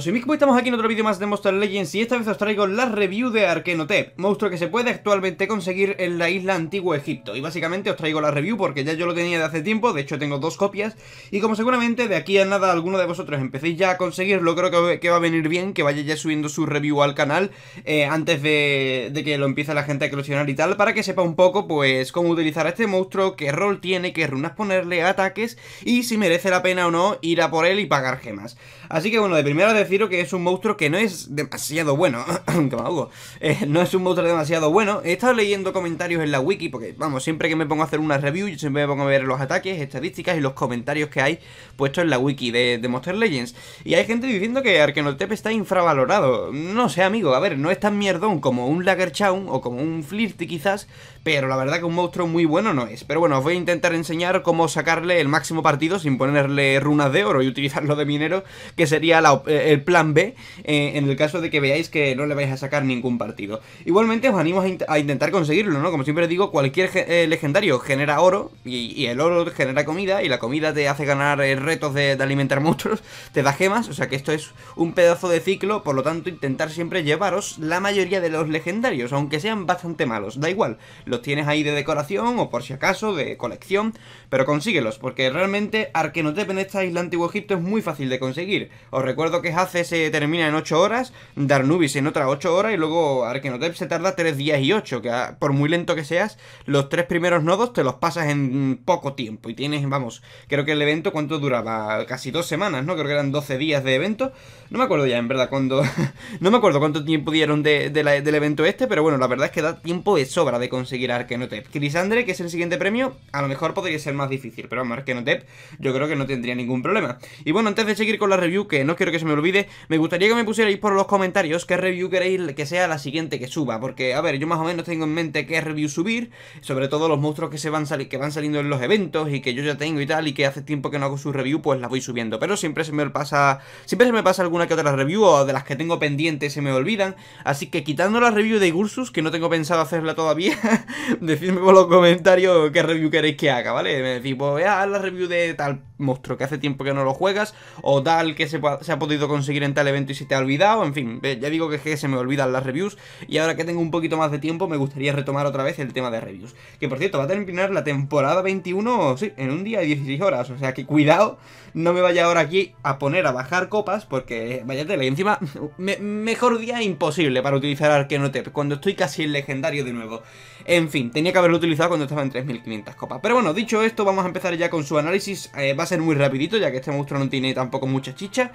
soy estamos aquí en otro vídeo más de Monster Legends y esta vez os traigo la review de Arkenotep, monstruo que se puede actualmente conseguir en la isla Antiguo Egipto y básicamente os traigo la review porque ya yo lo tenía de hace tiempo, de hecho tengo dos copias y como seguramente de aquí a nada alguno de vosotros empecéis ya a conseguirlo, creo que va a venir bien que vaya ya subiendo su review al canal eh, antes de, que lo empiece la gente a eclosionar y tal, para que sepa un poco pues cómo utilizar a este monstruo, qué rol tiene, qué runas ponerle, ataques y si merece la pena o no ir a por él y pagar gemas. Así que bueno, de primero deciros que es un monstruo que no es demasiado bueno. Aunque me ahogo. Eh, no es un monstruo demasiado bueno. He estado leyendo comentarios en la wiki, porque vamos, siempre que me pongo a hacer una review, yo siempre me pongo a ver los ataques, estadísticas y los comentarios que hay puestos en la wiki de, Monster Legends. Y hay gente diciendo que Arkenotep está infravalorado. No sé, amigo, a ver, no es tan mierdón como un Lagerchaun o como un Flirty quizás, pero la verdad que un monstruo muy bueno no es. Pero bueno, os voy a intentar enseñar cómo sacarle el máximo partido sin ponerle runas de oro y utilizarlo de minero, que sería eh, el plan B eh, en el caso de que veáis que no le vais a sacar ningún partido. Igualmente os animo a, intentar conseguirlo, ¿no? Como siempre digo, cualquier eh, legendario genera oro y, el oro genera comida y la comida te hace ganar retos de, alimentar monstruos, te da gemas, o sea que esto es un pedazo de ciclo, por lo tanto intentar siempre llevaros la mayoría de los legendarios, aunque sean bastante malos, da igual, los tienes ahí de decoración o por si acaso de colección, pero consíguelos, porque realmente no en esta isla Antiguo Egipto es muy fácil de conseguir. Os recuerdo que Hace se termina en 8 horas, Darnubis en otras 8 horas y luego Arkenotep se tarda 3 días y 8, que por muy lento que seas, los tres primeros nodos te los pasas en poco tiempo y tienes, vamos, creo que el evento cuánto duraba, casi 2 semanas, ¿no? Creo que eran 12 días de evento, no me acuerdo ya en verdad cuando, no me acuerdo cuánto tiempo dieron del evento este, pero bueno, la verdad es que da tiempo de sobra de conseguir Arkenotep. Crisandre, que es el siguiente premio, a lo mejor podría ser más difícil, pero vamos, Arkenotep yo creo que no tendría ningún problema. Y bueno, antes de seguir con la review que no quiero que se me olvide Me gustaría que me pusierais por los comentarios qué review queréis que sea la siguiente que suba Porque, a ver, yo más o menos tengo en mente qué review subir Sobre todo los monstruos que, se van, que van saliendo en los eventos y que yo ya tengo y tal Y que hace tiempo que no hago su review, pues la voy subiendo Pero siempre se me pasa, siempre se me pasa alguna que otra review o de las que tengo pendientes se me olvidan Así que quitando la review de Gursus, que no tengo pensado hacerla todavía Decidme por los comentarios qué review queréis que haga, ¿vale? Me decís, pues, vea la review de tal monstruo que hace tiempo que no lo juegas O tal que se, ha podido conseguir en tal evento y si te ha olvidado, en fin, ya digo que, se me olvidan las reviews y ahora que tengo un poquito más de tiempo me gustaría retomar otra vez el tema de reviews. Que por cierto, va a terminar la temporada 21, en un día y 16 horas, o sea que cuidado, no me vaya ahora aquí a poner a bajar copas porque vaya tela, y encima mejor día imposible para utilizar Arkenotep cuando estoy casi en legendario de nuevo. En fin, tenía que haberlo utilizado cuando estaba en 3500 copas. Pero bueno, dicho esto, vamos a empezar ya con su análisis. Eh, va a ser muy rapidito, ya que este monstruo no tiene tampoco mucha chicha.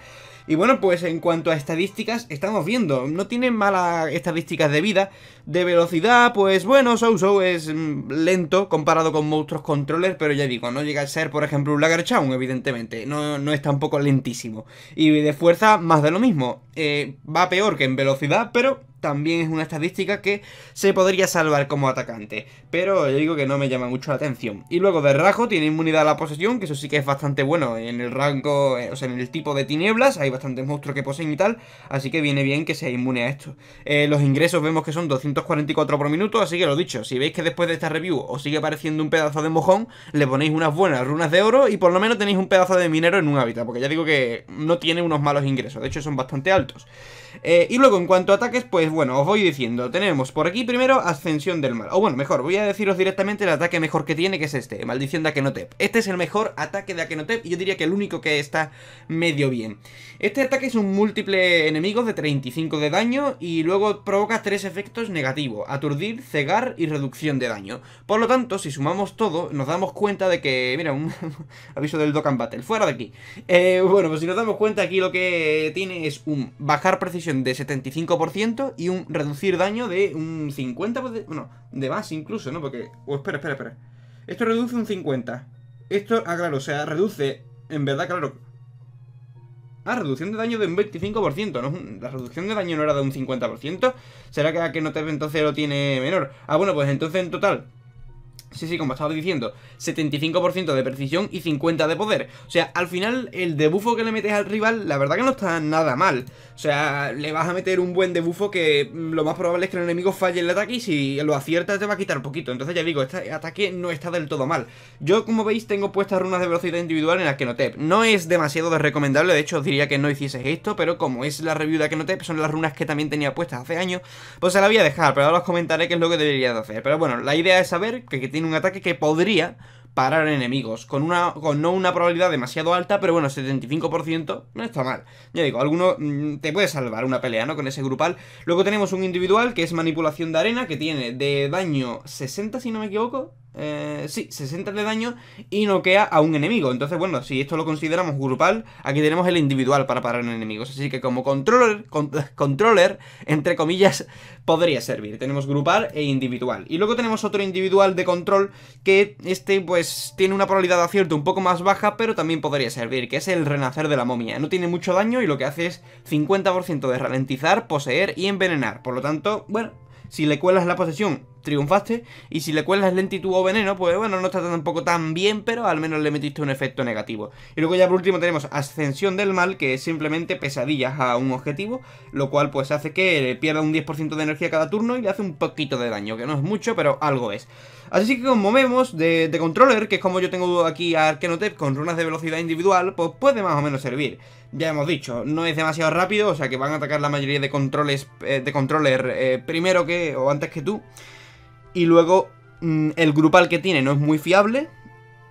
Y bueno, pues en cuanto a estadísticas, estamos viendo, no tiene malas estadísticas de vida. De velocidad, pues bueno, Sou es mm, lento comparado con monstruos controller, pero ya digo, no llega a ser, por ejemplo, un Lagarchaun, evidentemente. No, no es tampoco lentísimo. Y de fuerza, más de lo mismo. Eh, va peor que en velocidad, pero también es una estadística que se podría salvar como atacante, pero yo digo que no me llama mucho la atención. Y luego de Rajo tiene inmunidad a la posesión, que eso sí que es bastante bueno en el rango, eh, o sea, en el tipo de tinieblas, hay bastantes monstruos que poseen y tal, así que viene bien que sea inmune a esto. Eh, los ingresos vemos que son 244 por minuto, así que lo dicho, si veis que después de esta review os sigue pareciendo un pedazo de mojón, le ponéis unas buenas runas de oro y por lo menos tenéis un pedazo de minero en un hábitat, porque ya digo que no tiene unos malos ingresos, de hecho son bastante altos. Eh, y luego, en cuanto a ataques, pues bueno, os voy diciendo. Tenemos por aquí primero Ascensión del Mal. O bueno, mejor, voy a deciros directamente el ataque mejor que tiene, que es este, Maldición de Akenotep. Este es el mejor ataque de Akenotep y yo diría que el único que está medio bien. Este ataque es un múltiple enemigo de 35 de daño y luego provoca tres efectos negativos. Aturdir, cegar y reducción de daño. Por lo tanto, si sumamos todo, nos damos cuenta de que... Mira, un aviso del Dokkan Battle. Fuera de aquí. Eh, bueno, pues si nos damos cuenta, aquí lo que tiene es un bajar precisión de 75% y un reducir daño de un 50%, bueno, de más incluso, ¿no? Porque, oh, espera, espera, espera. Esto reduce un 50. Esto, ah, claro, o sea, reduce, en verdad, claro. Ah, reducción de daño de un 25%, ¿no? La reducción de daño no era de un 50%. ¿Será que a que no te entonces lo tiene menor? Ah, bueno, pues entonces en total Sí, sí, como estaba diciendo, 75% de precisión y 50 de poder. O sea, al final el debufo que le metes al rival, la verdad que no está nada mal. O sea, le vas a meter un buen debufo que lo más probable es que el enemigo falle el ataque y si lo acierta te va a quitar poquito. Entonces ya digo, este ataque no está del todo mal. Yo, como veis, tengo puestas runas de velocidad individual en Akenotep. No es demasiado de recomendable, de hecho os diría que no hicieses esto, pero como es la review de Akenotep, son las runas que también tenía puestas hace años, pues se la voy a dejar, pero ahora os comentaré qué es lo que debería de hacer. Pero bueno, la idea es saber que tiene un ataque que podría parar enemigos. Con una con no una probabilidad demasiado alta, pero bueno, 75% no está mal. Ya digo, alguno mm, te puede salvar una pelea, ¿no? Con ese grupal. Luego tenemos un individual que es manipulación de arena, que tiene de daño 60, si no me equivoco. Eh, sí, 60 de daño y noquea a un enemigo. Entonces, bueno, si esto lo consideramos grupal, aquí tenemos el individual para parar enemigos. Así que como controller, controller, entre comillas, podría servir. Tenemos grupal e individual. Y luego tenemos otro individual de control que este, pues, tiene una probabilidad de acierto un poco más baja, pero también podría servir, que es el renacer de la momia. No tiene mucho daño y lo que hace es 50% de ralentizar, poseer y envenenar. Por lo tanto, bueno, si le cuelas la posesión, triunfaste. Y si le cuelas lentitud o veneno, pues bueno, no está tampoco tan bien, pero al menos le metiste un efecto negativo. Y luego ya por último tenemos Ascensión del Mal, que es simplemente pesadillas a un objetivo, lo cual pues hace que pierda un 10% de energía cada turno y le hace un poquito de daño, que no es mucho, pero algo es. Así que como vemos, de, de, controller, que es como yo tengo aquí a Arkenotep con runas de velocidad individual, pues puede más o menos servir. Ya hemos dicho, no es demasiado rápido, o sea que van a atacar la mayoría de controles eh, de controller eh, primero que o antes que tú. Y luego mm, el grupal que tiene no es muy fiable.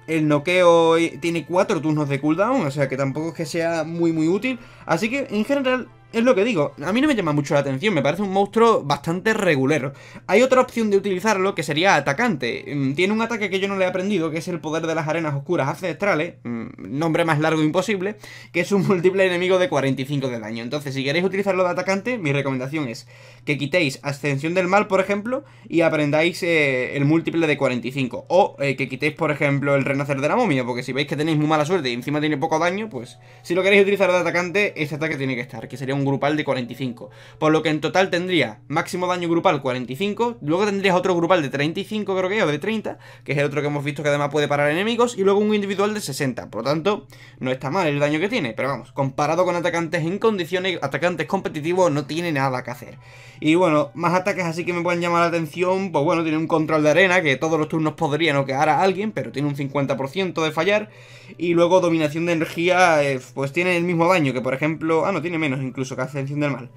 El noqueo tiene 4 turnos de cooldown, o sea que tampoco es que sea muy muy útil. Así que en general es lo que digo, a mí no me llama mucho la atención, me parece un monstruo bastante regulero. Hay otra opción de utilizarlo que sería atacante. Mm, tiene un ataque que yo no le he aprendido, que es el poder de las arenas oscuras ancestrales, mm, nombre más largo imposible, que es un múltiple enemigo de 45 de daño. Entonces, si queréis utilizarlo de atacante, mi recomendación es que quitéis Ascensión del Mal, por ejemplo, y aprendáis eh, el múltiple de 45. O eh, que quitéis, por ejemplo, el Renacer de la Momia, porque si veis que tenéis muy mala suerte y encima tiene poco daño, pues si lo queréis utilizar de atacante, ese ataque tiene que estar, que sería un grupal de 45. Por lo que en total tendría máximo daño grupal 45, luego tendrías otro grupal de 35 creo que, o de 30, que es el otro que hemos visto que además puede parar enemigos, y luego un individual de 60. Por lo tanto, no está mal el daño que tiene, pero vamos, comparado con atacantes en condiciones, atacantes competitivos, no tiene nada que hacer. Y bueno, más ataques así que me pueden llamar la atención, pues bueno, tiene un control de arena que todos los turnos podría quedar a alguien, pero tiene un 50% de fallar, y luego dominación de energía, eh, pues tiene el mismo daño que por ejemplo, ah no, tiene menos incluso, hace del mal.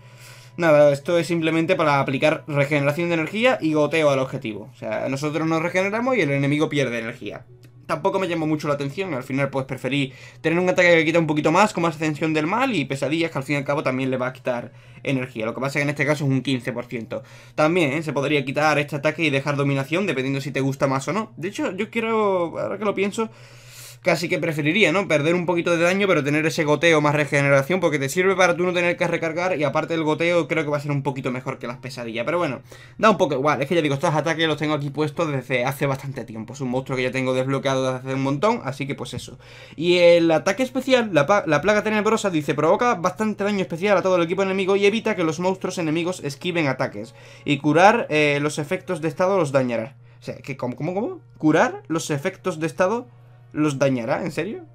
Nada, esto es simplemente para aplicar regeneración de energía y goteo al objetivo. O sea, nosotros nos regeneramos y el enemigo pierde energía. Tampoco me llamó mucho la atención, al final pues preferí tener un ataque que quita un poquito más, como ascensión del mal y pesadillas que al fin y al cabo también le va a quitar energía. Lo que pasa es que en este caso es un 15%. También ¿eh? se podría quitar este ataque y dejar dominación, dependiendo si te gusta más o no. De hecho, yo quiero, ahora que lo pienso, casi que preferiría, ¿no? Perder un poquito de daño, pero tener ese goteo más regeneración, porque te sirve para tú no tener que recargar, y aparte el goteo creo que va a ser un poquito mejor que las pesadillas, pero bueno, da un poco igual, es que ya digo, estos ataques los tengo aquí puestos desde hace bastante tiempo, es un monstruo que ya tengo desbloqueado desde hace un montón, así que pues eso. Y el ataque especial, la, plaga tenebrosa, dice, provoca bastante daño especial a todo el equipo enemigo y evita que los monstruos enemigos esquiven ataques, y curar eh, los efectos de estado los dañará. O sea, que, ¿cómo, cómo, cómo? ¿Curar los efectos de estado ¿Los dañará? ¿En serio?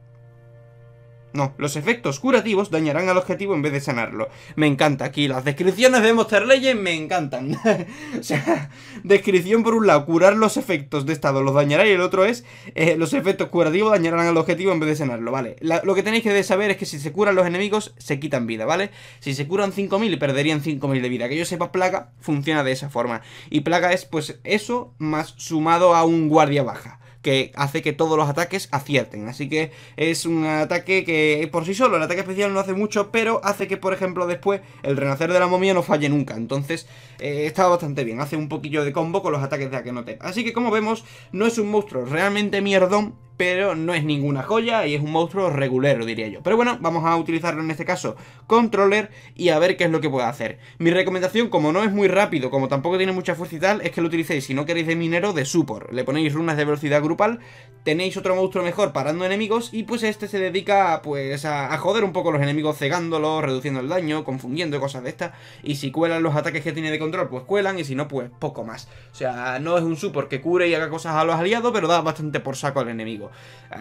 No, los efectos curativos dañarán al objetivo en vez de sanarlo. Me encanta aquí, las descripciones de Monster Legend me encantan. o sea, descripción por un lado, curar los efectos de estado los dañará y el otro es eh, los efectos curativos dañarán al objetivo en vez de sanarlo, ¿vale? lo que tenéis que saber es que si se curan los enemigos, se quitan vida, ¿vale? Si se curan 5.000, perderían 5.000 de vida. Que yo sepa, plaga funciona de esa forma. Y plaga es pues eso más sumado a un guardia baja que hace que todos los ataques acierten. Así que es un ataque que por sí solo, el ataque especial no hace mucho, pero hace que, por ejemplo, después el renacer de la momia no falle nunca. Entonces eh, está bastante bien, hace un poquillo de combo con los ataques de Akenotep. Así que como vemos, no es un monstruo realmente mierdón, pero no es ninguna joya y es un monstruo regular, diría yo. Pero bueno, vamos a utilizarlo en este caso controller y a ver qué es lo que puede hacer. Mi recomendación, como no es muy rápido, como tampoco tiene mucha fuerza y tal, es que lo utilicéis, si no queréis de minero, de support. Le ponéis runas de velocidad grupal, tenéis otro monstruo mejor parando enemigos y pues este se dedica pues a, joder un poco los enemigos cegándolos, reduciendo el daño, confundiendo cosas de estas. Y si cuelan los ataques que tiene de control, pues cuelan y si no, pues poco más. O sea, no es un support que cure y haga cosas a los aliados, pero da bastante por saco al enemigo.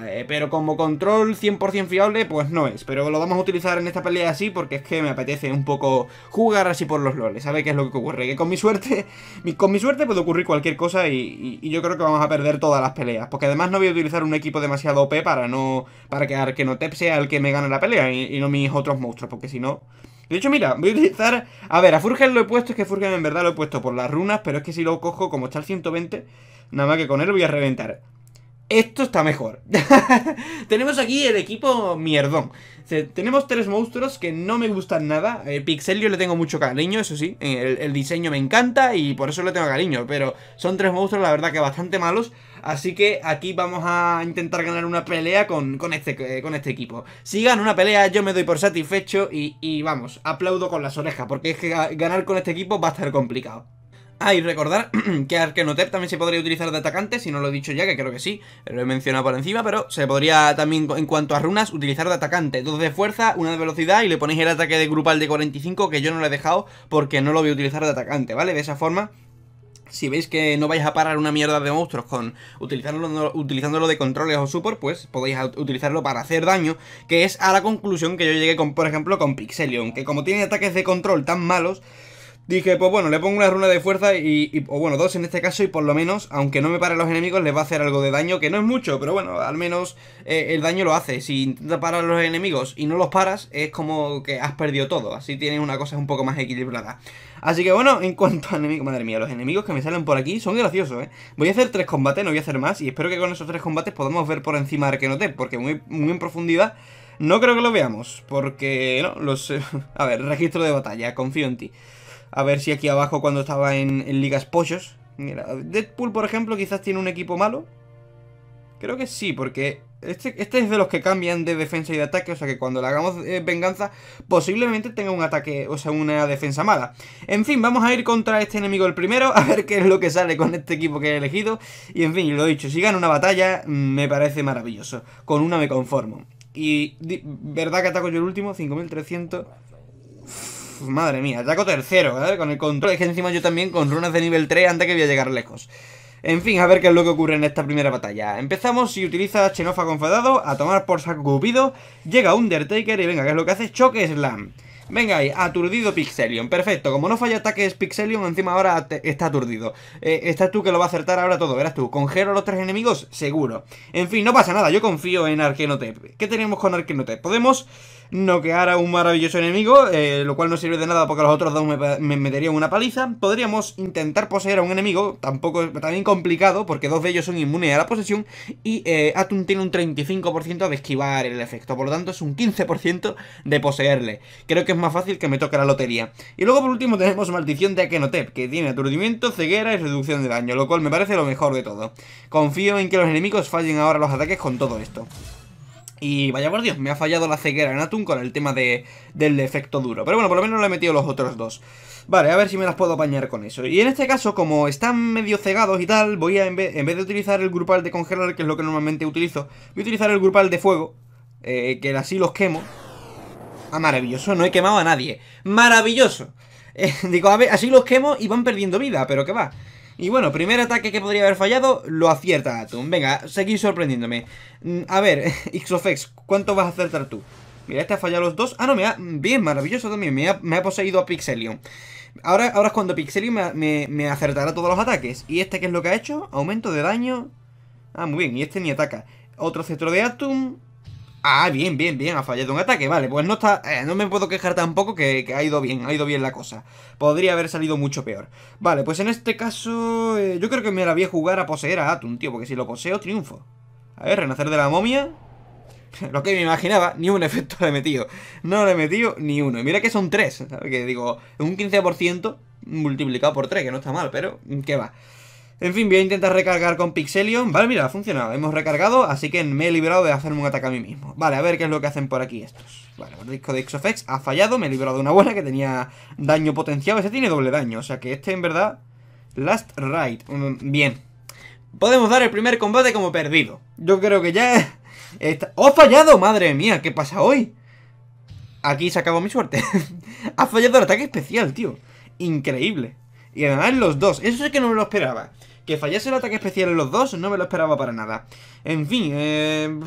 Eh, pero como control 100% fiable, pues no es. Pero lo vamos a utilizar en esta pelea así porque es que me apetece un poco jugar así por los loles. ¿Sabe qué es lo que ocurre? Que con mi suerte, con mi suerte puede ocurrir cualquier cosa y, yo creo que vamos a perder todas las peleas. Porque además no voy a utilizar un equipo demasiado OP para no para que Arkenotep sea el que me gane la pelea y, no mis otros monstruos, porque si no... De hecho, mira, voy a utilizar... A ver, a Furgen lo he puesto, es que Furgen en verdad lo he puesto por las runas, pero es que si lo cojo, como está al 120, nada más que con él voy a reventar. Esto está mejor. tenemos aquí el equipo mierdón. tenemos tres monstruos que no me gustan nada. Pixel eh, Pixelio le tengo mucho cariño, eso sí. Eh, el, diseño me encanta y por eso le tengo cariño. Pero son tres monstruos, la verdad, que bastante malos. Así que aquí vamos a intentar ganar una pelea con, este, eh, con este equipo. Si gano una pelea, yo me doy por satisfecho y, y vamos, aplaudo con las orejas. Porque es que ganar con este equipo va a estar complicado. Ah, y recordar que Arkenotep también se podría utilizar de atacante, si no lo he dicho ya, que creo que sí, lo he mencionado por encima, pero se podría también, en cuanto a runas, utilizar de atacante. Dos de fuerza, una de velocidad y le ponéis el ataque de grupal de 45, que yo no lo he dejado porque no lo voy a utilizar de atacante, ¿vale? De esa forma si veis que no vais a parar una mierda de monstruos con utilizándolo, utilizándolo de controles o support, pues podéis utilizarlo para hacer daño, que es a la conclusión que yo llegué con, por ejemplo, con Pixelion, que como tiene ataques de control tan malos, Dije, pues bueno, le pongo una runa de fuerza y, o bueno, dos en este caso y por lo menos, aunque no me paren los enemigos, les va a hacer algo de daño, que no es mucho, pero bueno, al menos eh, el daño lo hace. Si intenta parar los enemigos y no los paras, es como que has perdido todo, así tienes una cosa un poco más equilibrada. Así que bueno, en cuanto a enemigos, madre mía, los enemigos que me salen por aquí son graciosos, ¿eh? Voy a hacer tres combates, no voy a hacer más, y espero que con esos tres combates podamos ver por encima no te, porque muy, muy en profundidad... No creo que lo veamos, porque no, los... a ver, registro de batalla, confío en ti a ver si aquí abajo cuando estaba en, ligas pollos. Mira, Deadpool, por ejemplo, quizás tiene un equipo malo. Creo que sí, porque este, este es de los que cambian de defensa y de ataque, o sea que cuando le hagamos eh, venganza, posiblemente tenga un ataque, o sea, una defensa mala. En fin, vamos a ir contra este enemigo el primero, a ver qué es lo que sale con este equipo que he elegido. Y en fin, lo he dicho, si gana una batalla, mm, me parece maravilloso. Con una me conformo. Y, ¿verdad que ataco yo el último? 5300 madre mía, ataco tercero, ¿eh? Con el control, es encima yo también con runas de nivel 3 antes que voy a llegar lejos. En fin, a ver qué es lo que ocurre en esta primera batalla. Empezamos y utiliza Chenofa Confadado. a tomar por saco Cupido. Llega Undertaker y venga, ¿qué es lo que hace? Choque Slam. Venga ahí, aturdido Pixelion, perfecto, como no falla ataques Pixelion, encima ahora está aturdido eh, Estás tú que lo va a acertar ahora todo, verás tú, congelo a los tres enemigos, seguro En fin, no pasa nada, yo confío en Arkenotep ¿Qué tenemos con Arkenotep? Podemos noquear a un maravilloso enemigo, eh, lo cual no sirve de nada porque los otros dos me, meterían una paliza. Podríamos intentar poseer a un enemigo, tampoco también complicado porque dos de ellos son inmunes a la posesión y eh, Atun tiene un 35% de esquivar el efecto, por lo tanto es un 15% de poseerle. Creo que es más fácil que me toque la lotería. Y luego por último tenemos Maldición de Akenotep, que tiene aturdimiento, ceguera y reducción de daño, lo cual me parece lo mejor de todo. Confío en que los enemigos fallen ahora los ataques con todo esto. Y vaya por Dios, me ha fallado la ceguera en Atún con el tema de, del efecto duro. Pero bueno, por lo menos lo he metido los otros dos. Vale, a ver si me las puedo apañar con eso. Y en este caso, como están medio cegados y tal, voy a, en vez, de utilizar el grupal de congelar, que es lo que normalmente utilizo, voy a utilizar el grupal de fuego, eh, que así los quemo. Ah, maravilloso, no he quemado a nadie. ¡Maravilloso! Eh, digo, a ver, así los quemo y van perdiendo vida, pero qué va. Y bueno, primer ataque que podría haber fallado, lo acierta Atom. Venga, seguir sorprendiéndome. Mm, a ver, Xofex, ¿cuánto vas a acertar tú? Mira, este ha fallado los dos. Ah, no, me ha... Bien, maravilloso también. Me ha, poseído a Pixelion. Ahora, ahora es cuando Pixelion me, acertará todos los ataques. ¿Y este qué es lo que ha hecho? Aumento de daño. Ah, muy bien. Y este ni ataca. Otro cetro de Atom Ah, bien, bien, bien, ha fallado un ataque, vale, pues no está, eh, no me puedo quejar tampoco que, ha ido bien, ha ido bien la cosa. Podría haber salido mucho peor. Vale, pues en este caso, eh, yo creo que me la voy a jugar a poseer a Atun, tío, porque si lo poseo, triunfo. A ver, renacer de la momia. lo que me imaginaba, ni un efecto le he metido. No le he metido ni uno. Y mira que son tres, ¿sabes? Que digo, un 15% multiplicado por tres, que no está mal, pero, ¿qué va? En fin, voy a intentar recargar con Pixelion. Vale, mira, ha funcionado. Hemos recargado, así que me he liberado de hacerme un ataque a mí mismo. Vale, a ver qué es lo que hacen por aquí estos. Vale, el disco de XOFX ha fallado. Me he librado de una buena que tenía daño potenciado. Ese tiene doble daño, o sea que este en verdad... Last Ride mm, Bien. Podemos dar el primer combate como perdido. Yo creo que ya... Está... ¡Oh, ha fallado! ¡Madre mía! ¿Qué pasa hoy? Aquí se acabó mi suerte. ha fallado el ataque especial, tío. Increíble. Y además los dos. Eso es que no me lo esperaba. Que fallase el ataque especial en los dos no me lo esperaba para nada. En fin, eh,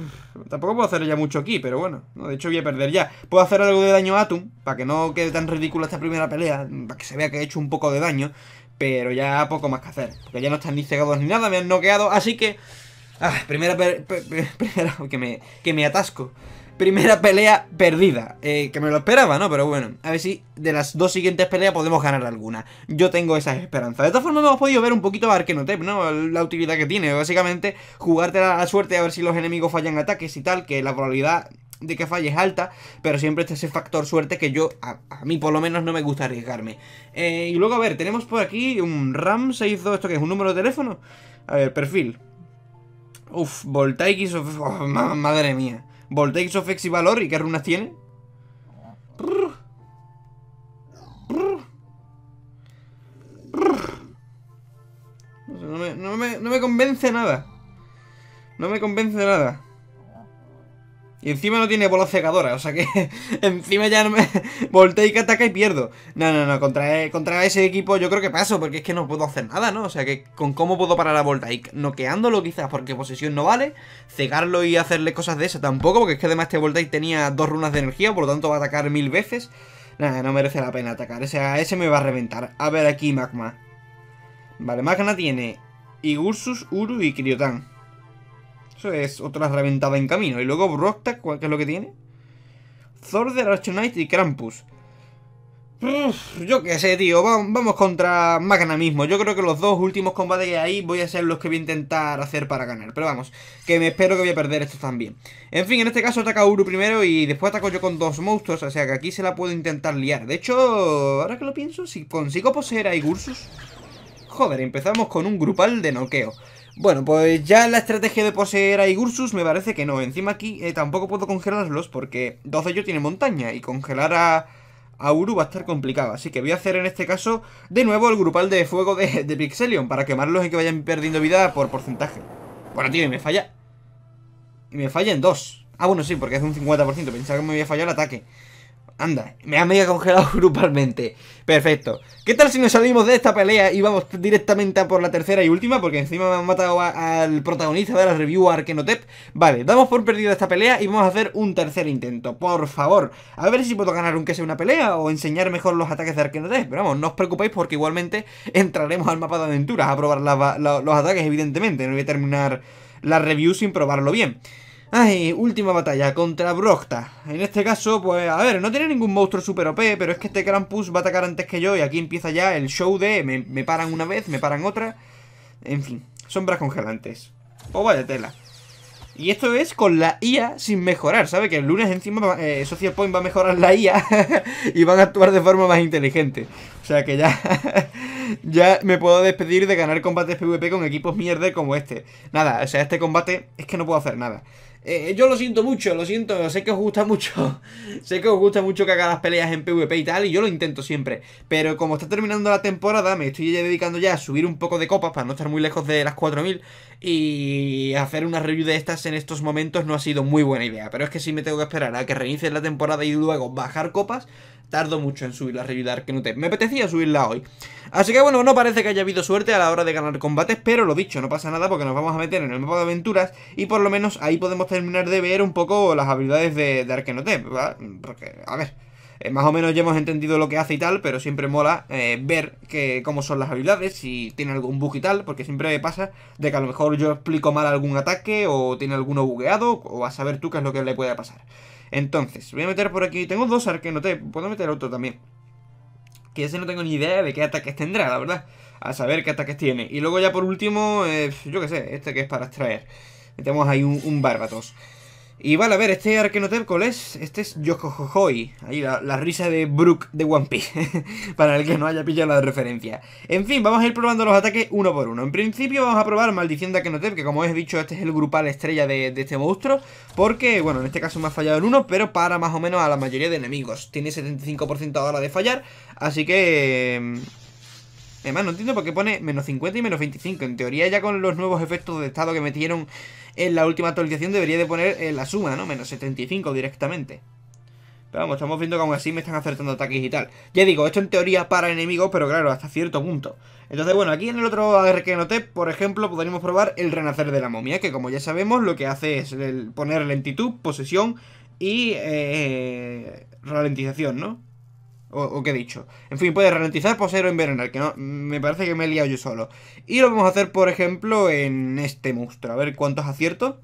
tampoco puedo hacer ya mucho aquí, pero bueno. de hecho voy a perder ya. Puedo hacer algo de daño a Atum, para que no quede tan ridícula esta primera pelea, para que se vea que he hecho un poco de daño. Pero ya poco más que hacer, porque ya no están ni cegados ni nada, me han noqueado, así que... Ah, primera... primera que, me, que me atasco. Primera pelea perdida. Eh, que me lo esperaba, ¿no? Pero bueno, a ver si de las dos siguientes peleas podemos ganar alguna. Yo tengo esas esperanzas. De todas formas, hemos podido ver un poquito a Arkenotep, ¿no? La utilidad que tiene. Básicamente, jugarte a la suerte a ver si los enemigos fallan ataques y tal, que la probabilidad de que falle es alta, pero siempre está ese factor suerte que yo, a, mí por lo menos, no me gusta arriesgarme. Eh, y luego, a ver, tenemos por aquí un RAM 62, ¿esto que es? ¿Un número de teléfono? A ver, perfil. Uf, Voltaikis, oh, madre mía. Voltage of X y Valor. ¿Y qué runas tiene? no me convence nada. No me convence nada. Y encima no tiene bola cegadora, o sea que encima ya no me... Voltaic ataca y pierdo. No, no, no, contra, eh, contra ese equipo yo creo que paso, porque es que no puedo hacer nada, ¿no? O sea que con cómo puedo parar a Voltaic, noqueándolo quizás porque posesión no vale, cegarlo y hacerle cosas de esa tampoco, porque es que además este Voltaic tenía dos runas de energía, por lo tanto va a atacar mil veces. Nada, no merece la pena atacar, ese me va a reventar. A ver aquí Magma. Vale, Magna tiene Igursus, Uru y Kriotan es otra reventada en camino. Y luego brota ¿qué es lo que tiene? de Knight y Krampus. yo qué sé, tío. Vamos contra Magna mismo. Yo creo que los dos últimos combates que hay voy a ser los que voy a intentar hacer para ganar. Pero vamos, que me espero que voy a perder esto también. En fin, en este caso ataca Uru primero y después ataco yo con dos monstruos. O sea que aquí se la puedo intentar liar. De hecho, ahora que lo pienso, si consigo poseer a Igursus... Joder, empezamos con un grupal de noqueo. Bueno, pues ya la estrategia de poseer a Igursus me parece que no. Encima aquí eh, tampoco puedo congelarlos porque dos de ellos tienen montaña y congelar a, Uru va a estar complicado. Así que voy a hacer en este caso de nuevo el grupal de fuego de, Pixelion para quemarlos y que vayan perdiendo vida por porcentaje. Bueno, tío, y me falla. Y me falla en dos. Ah, bueno, sí, porque es un 50%. Pensaba que me había fallado el ataque. Anda, me ha medio congelado grupalmente. Perfecto. ¿Qué tal si nos salimos de esta pelea y vamos directamente a por la tercera y última? Porque encima me han matado al protagonista de la review Arkenotep. Vale, damos por perdida esta pelea y vamos a hacer un tercer intento. Por favor, a ver si puedo ganar un que sea una pelea o enseñar mejor los ataques de Arkenotep. Pero vamos, no os preocupéis porque igualmente entraremos al mapa de aventuras a probar los ataques, evidentemente. No voy a terminar la review sin probarlo bien. Ay, ah, última batalla contra Brocta. En este caso, pues, a ver, no tiene ningún monstruo super OP, pero es que este Krampus va a atacar antes que yo y aquí empieza ya el show de me, paran una vez, me paran otra. En fin, sombras congelantes. O pues de vaya tela. Y esto es con la IA sin mejorar, ¿sabe? Que el lunes encima eh, Social Point va a mejorar la IA y van a actuar de forma más inteligente. O sea que ya, ya me puedo despedir de ganar combates PvP con equipos mierda como este. Nada, o sea, este combate es que no puedo hacer nada. Eh, eh, yo lo siento mucho, lo siento, sé que os gusta mucho, sé que os gusta mucho que haga las peleas en PvP y tal, y yo lo intento siempre, pero como está terminando la temporada, me estoy dedicando ya a subir un poco de copas para no estar muy lejos de las 4000, y hacer una review de estas en estos momentos no ha sido muy buena idea, pero es que sí me tengo que esperar a que reinicie la temporada y luego bajar copas, tardo mucho en subir la revista de Me apetecía subirla hoy. Así que bueno, no parece que haya habido suerte a la hora de ganar combates, pero lo dicho, no pasa nada porque nos vamos a meter en el mapa de aventuras y por lo menos ahí podemos terminar de ver un poco las habilidades de, de Porque, a ver, eh, más o menos ya hemos entendido lo que hace y tal, pero siempre mola eh, ver que, cómo son las habilidades, si tiene algún bug y tal, porque siempre me pasa de que a lo mejor yo explico mal algún ataque o tiene alguno bugueado, o a saber tú qué es lo que le puede pasar. Entonces, voy a meter por aquí. Tengo dos arquenote. Puedo meter otro también. Que ese no tengo ni idea de qué ataques tendrá, la verdad. A saber qué ataques tiene. Y luego ya por último, eh, yo qué sé, este que es para extraer. Metemos ahí un, un barbatos. Y vale, a ver, este Arkenotep, ¿cuál es? Este es Yohohohoi. Ahí la, risa de Brook de One Piece. para el que no haya pillado la referencia. En fin, vamos a ir probando los ataques uno por uno. En principio vamos a probar maldiciendo de Arkenotep, que como he dicho, este es el grupal estrella de, este monstruo. Porque, bueno, en este caso me ha fallado en uno, pero para más o menos a la mayoría de enemigos. Tiene 75% ahora de fallar, así que... Además, em, no entiendo por qué pone menos 50 y menos 25. En teoría, ya con los nuevos efectos de estado que metieron en la última actualización debería de poner eh, la suma, ¿no? Menos 75 directamente. Pero vamos, estamos viendo que aún así me están acertando ataques y tal. Ya digo, esto en teoría para enemigos, pero claro, hasta cierto punto. Entonces, bueno, aquí en el otro AR que noté, por ejemplo, podríamos probar el renacer de la momia, que como ya sabemos, lo que hace es poner lentitud, posesión y eh, ralentización, ¿no? O, o qué he dicho. En fin, puede ralentizar, poseer o envenenar. Que no, me parece que me he liado yo solo. Y lo vamos a hacer, por ejemplo, en este monstruo. A ver cuántos acierto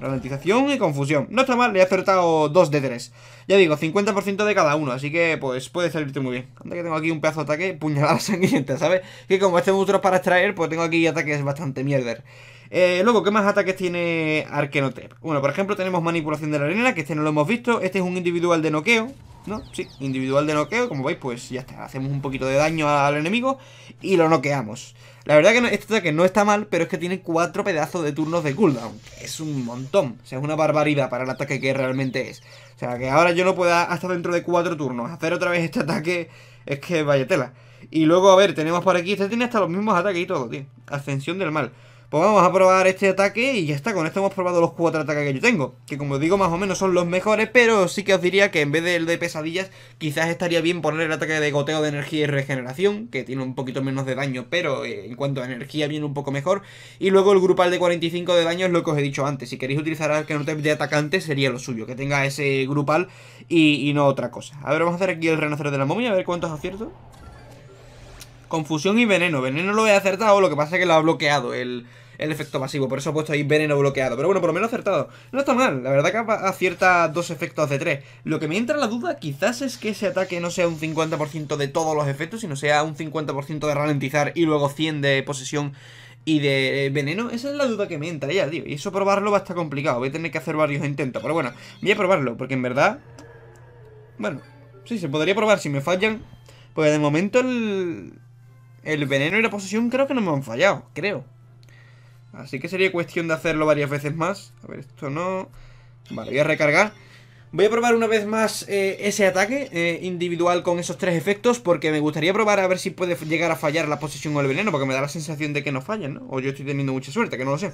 Ralentización y confusión. No está mal, le he acertado 2 de 3. Ya digo, 50% de cada uno, así que pues puede salirte muy bien. Anda que tengo aquí un pedazo de ataque, puñalada sangrienta, ¿sabes? Que como este monstruo es para extraer, pues tengo aquí ataques bastante mierder. Eh, luego, ¿qué más ataques tiene Arkenotep? Bueno, por ejemplo, tenemos manipulación de la arena, que este no lo hemos visto. Este es un individual de noqueo, ¿no? Sí, individual de noqueo, como veis, pues ya está, hacemos un poquito de daño al enemigo y lo noqueamos. La verdad que este ataque no está mal, pero es que tiene cuatro pedazos de turnos de cooldown, es un montón, o sea, es una barbaridad para el ataque que realmente es. O sea, que ahora yo no pueda, hasta dentro de cuatro turnos, hacer otra vez este ataque, es que vaya tela. Y luego, a ver, tenemos por aquí, este tiene hasta los mismos ataques y todo, tío, Ascensión del Mal. Pues vamos a probar este ataque y ya está, con esto hemos probado los cuatro ataques que yo tengo Que como os digo, más o menos son los mejores, pero sí que os diría que en vez del de pesadillas Quizás estaría bien poner el ataque de goteo de energía y regeneración Que tiene un poquito menos de daño, pero eh, en cuanto a energía viene un poco mejor Y luego el grupal de 45 de daño es lo que os he dicho antes Si queréis utilizar al te de atacante sería lo suyo Que tenga ese grupal y, y no otra cosa A ver, vamos a hacer aquí el renacer de la momia, a ver cuántos aciertos Confusión y veneno, veneno lo he acertado, lo que pasa es que lo ha bloqueado el, el efecto pasivo. Por eso he puesto ahí veneno bloqueado. Pero bueno, por lo menos acertado. No está mal. La verdad que acierta dos efectos de tres. Lo que me entra la duda quizás es que ese ataque no sea un 50% de todos los efectos, sino sea un 50% de ralentizar y luego 100 de posesión y de eh, veneno, esa es la duda que me entra ya, tío. Y eso probarlo va a estar complicado. Voy a tener que hacer varios intentos. Pero bueno, voy a probarlo, porque en verdad... Bueno, sí, se podría probar. Si me fallan... Pues de momento el... El veneno y la posesión creo que no me han fallado, creo. Así que sería cuestión de hacerlo varias veces más. A ver, esto no... Vale, voy a recargar. Voy a probar una vez más eh, ese ataque eh, individual con esos tres efectos porque me gustaría probar a ver si puede llegar a fallar la posición o el veneno porque me da la sensación de que no fallan, ¿no? O yo estoy teniendo mucha suerte, que no lo sé.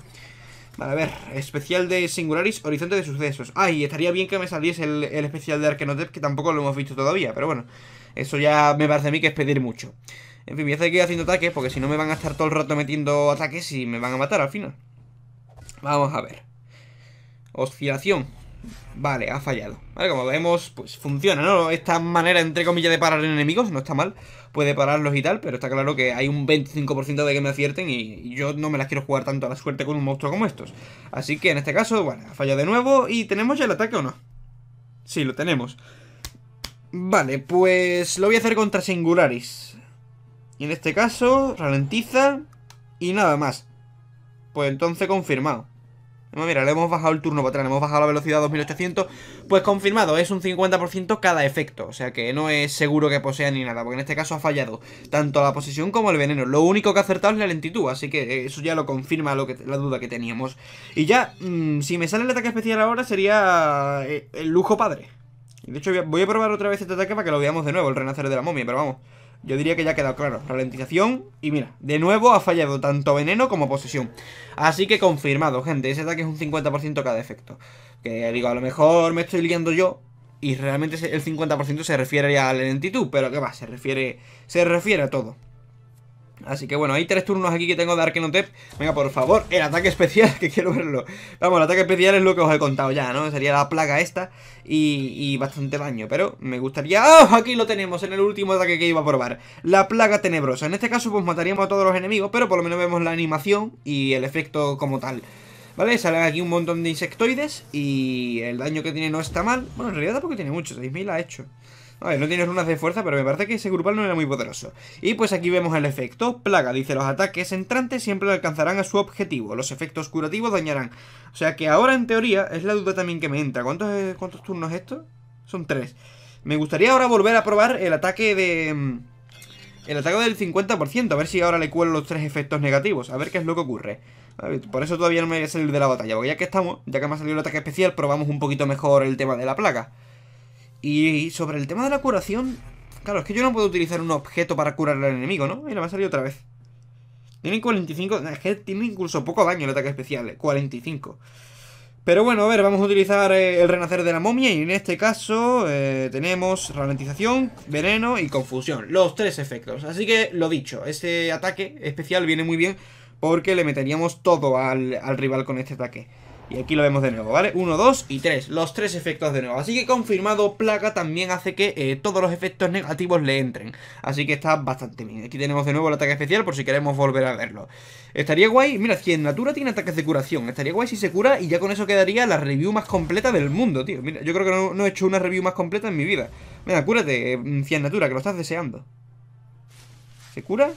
Vale, a ver, especial de Singularis, Horizonte de Sucesos. Ay, estaría bien que me saliese el, especial de Arkenotep que tampoco lo hemos visto todavía, pero bueno, eso ya me parece a mí que es pedir mucho. En fin, voy a seguir haciendo ataques porque si no me van a estar todo el rato metiendo ataques y me van a matar al final. Vamos a ver. Oscilación. Vale, ha fallado. Vale, como vemos, pues funciona, ¿no? Esta manera, entre comillas, de parar enemigos no está mal. Puede pararlos y tal, pero está claro que hay un 25% de que me acierten y yo no me las quiero jugar tanto a la suerte con un monstruo como estos. Así que en este caso, bueno, ha fallado de nuevo y ¿tenemos ya el ataque o no? Sí, lo tenemos. Vale, pues lo voy a hacer contra Singularis. Y en este caso, ralentiza y nada más. Pues entonces confirmado. Mira, le hemos bajado el turno para atrás, le hemos bajado la velocidad a 2800. Pues confirmado, es un 50% cada efecto. O sea que no es seguro que posea ni nada, porque en este caso ha fallado tanto la posición como el veneno. Lo único que ha acertado es la lentitud, así que eso ya lo confirma lo que, la duda que teníamos. Y ya, mm, si me sale el ataque especial ahora sería eh, el lujo padre. De hecho voy a probar otra vez este ataque para que lo veamos de nuevo, el renacer de la momia, pero vamos... Yo diría que ya ha quedado claro. Ralentización y mira, de nuevo ha fallado tanto veneno como posesión. Así que confirmado, gente. Ese ataque es un 50% cada efecto. Que digo, a lo mejor me estoy liando yo y realmente el 50% se refiere a la lentitud, pero ¿qué va? Se refiere, se refiere a todo. Así que bueno, hay tres turnos aquí que tengo de Arkenotep Venga, por favor, el ataque especial, que quiero verlo Vamos, el ataque especial es lo que os he contado ya, ¿no? Sería la plaga esta y, bastante daño, pero me gustaría... ¡Oh! Aquí lo tenemos, en el último ataque que iba a probar La plaga tenebrosa En este caso, pues mataríamos a todos los enemigos Pero por lo menos vemos la animación y el efecto como tal ¿Vale? Salen aquí un montón de insectoides Y el daño que tiene no está mal Bueno, en realidad porque tiene mucho, 6.000 ha hecho no tiene runas de fuerza, pero me parece que ese grupal no era muy poderoso. Y pues aquí vemos el efecto. Plaga dice, los ataques entrantes siempre alcanzarán a su objetivo. Los efectos curativos dañarán. O sea que ahora, en teoría, es la duda también que me entra. ¿Cuántos, eh, cuántos turnos esto? Son tres. Me gustaría ahora volver a probar el ataque de... Mm, el ataque del 50%, a ver si ahora le cuelo los tres efectos negativos, a ver qué es lo que ocurre. Por eso todavía no me voy a salir de la batalla, porque ya que estamos, ya que me ha salido el ataque especial, probamos un poquito mejor el tema de la plaga. Y sobre el tema de la curación... Claro, es que yo no puedo utilizar un objeto para curar al enemigo, ¿no? Mira, me ha salido otra vez. Tiene 45... Es que tiene incluso poco daño el ataque especial. 45. Eh, Pero bueno, a ver, vamos a utilizar eh, el renacer de la momia. Y en este caso eh, tenemos ralentización, veneno y confusión. Los tres efectos. Así que, lo dicho, ese ataque especial viene muy bien porque le meteríamos todo al rival con este ataque. Y aquí lo vemos de nuevo, ¿vale? 1, 2 y 3, los tres efectos de nuevo Así que confirmado, placa también hace que eh, todos los efectos negativos le entren Así que está bastante bien Aquí tenemos de nuevo el ataque especial por si queremos volver a verlo Estaría guay, mira, Cien Natura tiene ataques de curación Estaría guay si se cura y ya con eso quedaría la review más completa del mundo, tío Mira, yo creo que no, he hecho una review más completa en mi vida Mira, cúrate, Cien mm, Natura, que lo estás deseando ¿Se cura?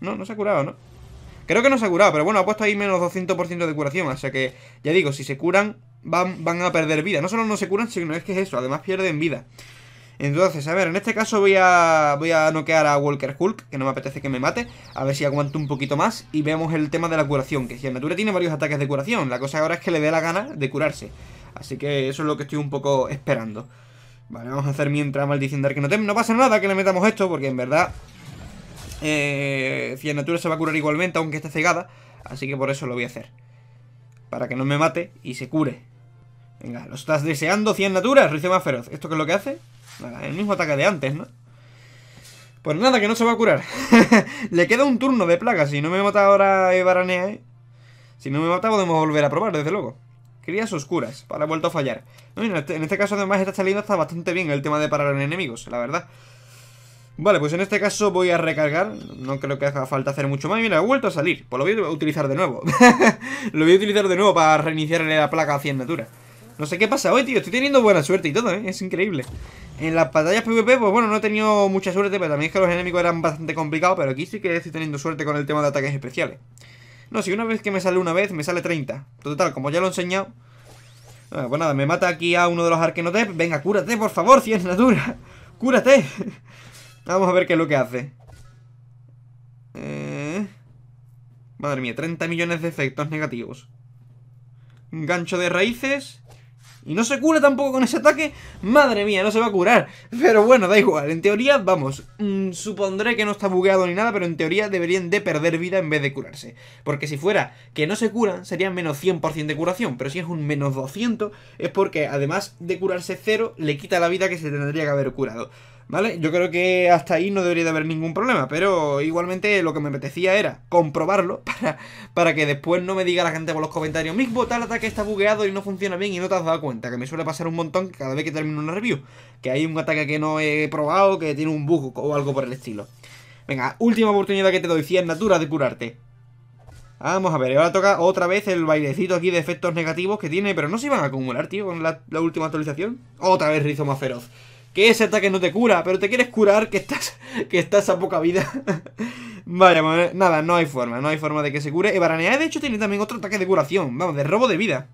No, no se ha curado, ¿no? Creo que no se ha curado, pero bueno, ha puesto ahí menos 200% de curación. O sea que, ya digo, si se curan, van, van a perder vida. No solo no se curan, sino es que es eso, además pierden vida. Entonces, a ver, en este caso voy a, voy a noquear a Walker Hulk, que no me apetece que me mate, a ver si aguanto un poquito más y veamos el tema de la curación, que si el Natura tiene varios ataques de curación, la cosa ahora es que le dé la gana de curarse, así que eso es lo que estoy un poco esperando. Vale, vamos a hacer mientras maldiciendo que no, no pasa nada que le metamos esto, porque en verdad eh, naturas se va a curar igualmente, aunque esté cegada. Así que por eso lo voy a hacer. Para que no me mate y se cure. Venga, lo estás deseando, 100 naturas, Rice más feroz. ¿Esto qué es lo que hace? el mismo ataque de antes, ¿no? Pues nada, que no se va a curar. Le queda un turno de plaga. Si no me mata ahora Baranea, ¿eh? Si no me mata, podemos volver a probar, desde luego. Crías oscuras, para vuelto a fallar. Este, en este caso, además, esta salida está bastante bien el tema de parar enemigos, la verdad. Vale, pues en este caso voy a recargar No creo que haga falta hacer mucho más Mira, ha vuelto a salir, pues lo voy a utilizar de nuevo Lo voy a utilizar de nuevo para reiniciarle la placa a natura No sé qué pasa hoy, tío, estoy teniendo buena suerte y todo, ¿eh? Es increíble En las batallas PvP, pues bueno, no he tenido mucha suerte Pero también es que los enemigos eran bastante complicados Pero aquí sí que estoy teniendo suerte con el tema de ataques especiales No, si una vez que me sale una vez, me sale 30 Total, como ya lo he enseñado ah, Pues nada, me mata aquí a uno de los arquenotes Venga, cúrate, por favor, cien natura Cúrate Vamos a ver qué es lo que hace. Eh... Madre mía, 30 millones de efectos negativos. Gancho de raíces. Y no se cura tampoco con ese ataque. Madre mía, no se va a curar. Pero bueno, da igual. En teoría, vamos. Mm, supondré que no está bugueado ni nada, pero en teoría deberían de perder vida en vez de curarse. Porque si fuera que no se curan, sería menos 100% de curación. Pero si es un menos 200, es porque además de curarse cero, le quita la vida que se tendría que haber curado. ¿Vale? Yo creo que hasta ahí no debería de haber ningún problema, pero igualmente lo que me apetecía era comprobarlo para, para que después no me diga la gente con los comentarios Mismo tal ataque está bugueado y no funciona bien y no te has dado cuenta, que me suele pasar un montón cada vez que termino una review, que hay un ataque que no he probado, que tiene un bug o algo por el estilo. Venga, última oportunidad que te doy, es natura de curarte. Vamos a ver, ahora toca otra vez el bailecito aquí de efectos negativos que tiene, pero no se iban a acumular, tío, con la última actualización. Otra vez rizo más feroz que ese ataque no te cura, pero te quieres curar que estás, que estás a poca vida. vale, eh, nada, no hay forma, no hay forma de que se cure. Y Baranea de hecho, tiene también otro ataque de curación, vamos, de robo de vida.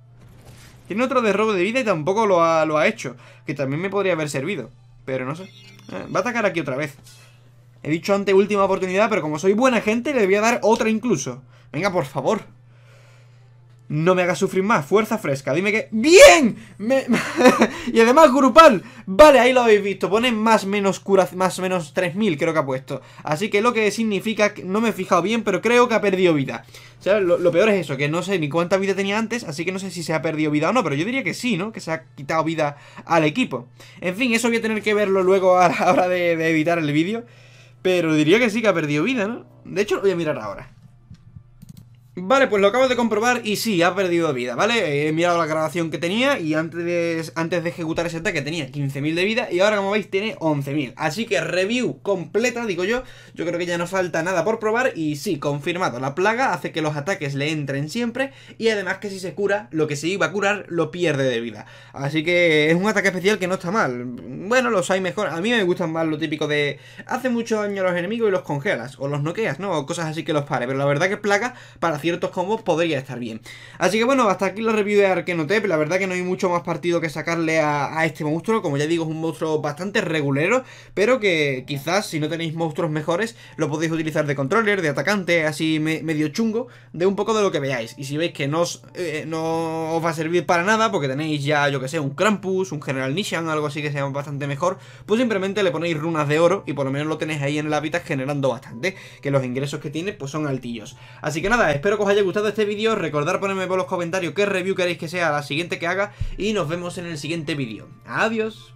Tiene otro de robo de vida y tampoco lo ha, lo ha hecho, que también me podría haber servido, pero no sé. Eh, va a atacar aquí otra vez. He dicho ante última oportunidad, pero como soy buena gente, le voy a dar otra incluso. Venga, por favor. No me hagas sufrir más, fuerza fresca, dime que... ¡Bien! y además grupal Vale, ahí lo habéis visto, pone más menos cura... Más menos 3000 creo que ha puesto Así que lo que significa, no me he fijado bien Pero creo que ha perdido vida o sea, lo, peor es eso, que no sé ni cuánta vida tenía antes Así que no sé si se ha perdido vida o no Pero yo diría que sí, ¿no? Que se ha quitado vida al equipo En fin, eso voy a tener que verlo luego a la hora de, de editar el vídeo Pero diría que sí que ha perdido vida, ¿no? De hecho lo voy a mirar ahora Vale, pues lo acabo de comprobar y sí, ha perdido vida, ¿vale? Eh, he mirado la grabación que tenía y antes de, antes de ejecutar ese ataque tenía 15.000 de vida y ahora, como veis, tiene 11.000. Así que review completa, digo yo. Yo creo que ya no falta nada por probar y sí, confirmado. La plaga hace que los ataques le entren siempre y además que si se cura, lo que se iba a curar lo pierde de vida. Así que es un ataque especial que no está mal. Bueno, los hay mejor. A mí me gustan más lo típico de hace mucho daño a los enemigos y los congelas o los noqueas, ¿no? O cosas así que los pare. Pero la verdad que plaga para ciertos combos podría estar bien. Así que bueno, hasta aquí la review de Arkenotep. La verdad que no hay mucho más partido que sacarle a, este monstruo. Como ya digo, es un monstruo bastante regulero, pero que quizás si no tenéis monstruos mejores, lo podéis utilizar de controller, de atacante, así medio chungo, de un poco de lo que veáis. Y si veis que no os, eh, no va a servir para nada, porque tenéis ya, yo que sé, un Krampus, un General Nishan, algo así que sea bastante mejor, pues simplemente le ponéis runas de oro y por lo menos lo tenéis ahí en el hábitat generando bastante, que los ingresos que tiene pues son altillos. Así que nada, espero os haya gustado este vídeo. Recordad ponerme por los comentarios qué review queréis que sea la siguiente que haga. Y nos vemos en el siguiente vídeo. Adiós.